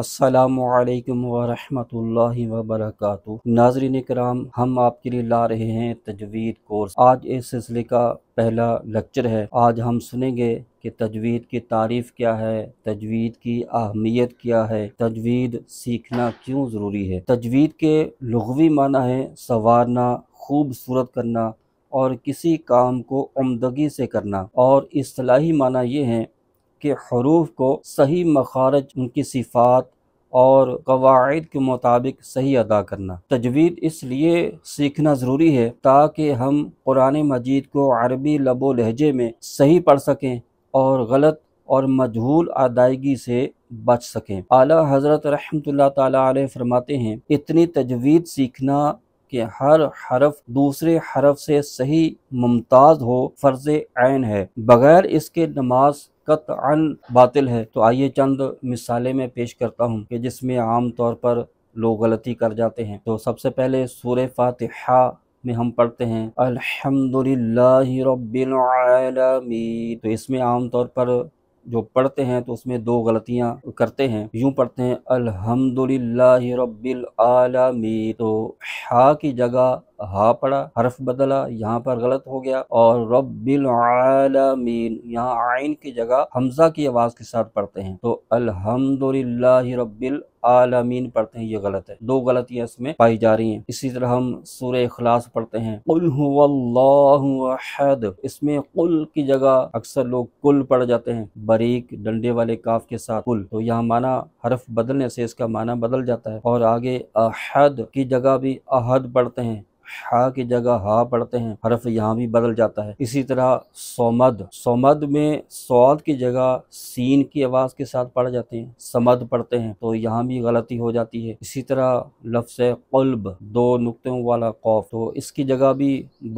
असलकम वरहमल वबरक नाजरीन कराम हम आपके लिए ला रहे हैं तजवीद कोर्स आज इस सिलसिले का पहला लेक्चर है आज हम सुनेंगे कि तजवीद की तारीफ़ क्या है तजवीद की अहमियत क्या है तजवीद सीखना क्यों ज़रूरी है तजवीद के लघवी माना है संवारना खूबसूरत करना और किसी काम को उमदगी से करना और असलाही माना ये है के हरूफ को सही मखारज उनकी सिफ़ात और कवायद के मुताबिक सही अदा करना तजवीद इसलिए सीखना ज़रूरी है ताकि हम कुरान मजीद को अरबी लबो लहजे में सही पढ़ सकें और गलत और मजहूल अदायगी से बच सकें आला हज़रत रहमत ला फरमाते हैं इतनी तजवीद सीखना कि हर हरफ दूसरे हरफ से सही मुमताज़ हो फ़र्ज़ आन है बग़ैर इसके नमाज कतअन बातिल है तो आइए चंद मिसालें मैं पेश करता हूँ कि जिसमें आम तौर पर लोग गलती कर जाते हैं तो सबसे पहले सूर फातिहा में हम पढ़ते हैं अल्हम्दुलिल्लाहि तो इसमें आम तौर पर जो पढ़ते हैं तो उसमें दो गलतियां करते हैं यूं पढ़ते हैं अल्हम्दुलिल्लाहि रब्बिल आलमीन तो हा की जगह हा पड़ा हर्फ बदला यहाँ पर गलत हो गया और रबिल आलमीन यहाँ आइन की जगह हमजा की आवाज़ के साथ पढ़ते हैं तो अल्हम्दुलिल्लाहि रब्बिल आलमीन पढ़ते हैं ये गलत है दो गलतियां इसमें पाई जा रही हैं इसी तरह हम सूर्य इखलास पढ़ते हैं कुल इसमें कुल की जगह अक्सर लोग कुल पढ़ जाते हैं बारीक डंडे वाले काफ के साथ कुल तो यहाँ माना हरफ बदलने से इसका माना बदल जाता है और आगे अहद की जगह भी अहद पढ़ते हैं हा की जगह हा पढ़ते हैं हरफ यहाँ भी बदल जाता है इसी तरह सोमद सोमद में सौद की जगह सीन की आवाज़ के साथ पढ़ जाते हैं समद पढ़ते हैं तो यहाँ भी गलती हो जाती है इसी तरह लफ्स कुल्ब दो नुकतों वाला कौफ तो इसकी जगह भी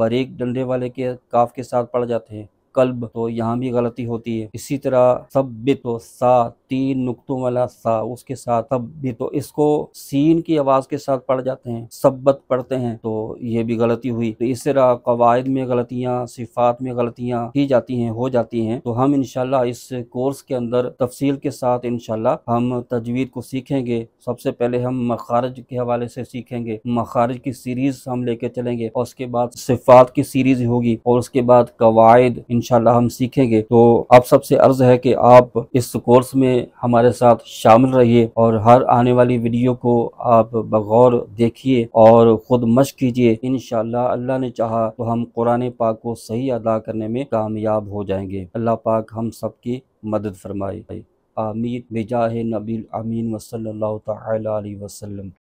बरीक डंडे वाले के काफ के साथ पढ़ जाते हैं कल्ब तो यहाँ भी गलती होती है इसी तरह सब तो सा तीन नुकतों वाला सा उसके साथ भी तो इसको सीन की आवाज के साथ पढ़ जाते हैं सब्बत पढ़ते हैं तो ये भी गलती हुई तो इस तरह कवायद में गलतियाँ सिफात में गलतियाँ की जाती हैं हो जाती हैं तो हम इनशाला इस कोर्स के अंदर तफसील के साथ इनशाला हम तजवीज को सीखेंगे सबसे पहले हम मखारज के हवाले से सीखेंगे मखारज की सीरीज हम लेके चलेंगे और उसके बाद सिफात की सीरीज होगी और उसके बाद कवायद इन इंशाल्लाह हम सीखेंगे तो आप सबसे अर्ज है कि आप इस कोर्स में हमारे साथ शामिल रहिए और हर आने वाली वीडियो को आप बगौर देखिए और खुद मश कीजिए इन अल्लाह ने चाहा तो हम कुरान पाक को सही अदा करने में कामयाब हो जाएंगे अल्लाह पाक हम सबकी मदद फरमाए आमीन बेजाह नबील अमीन वसल तसल्म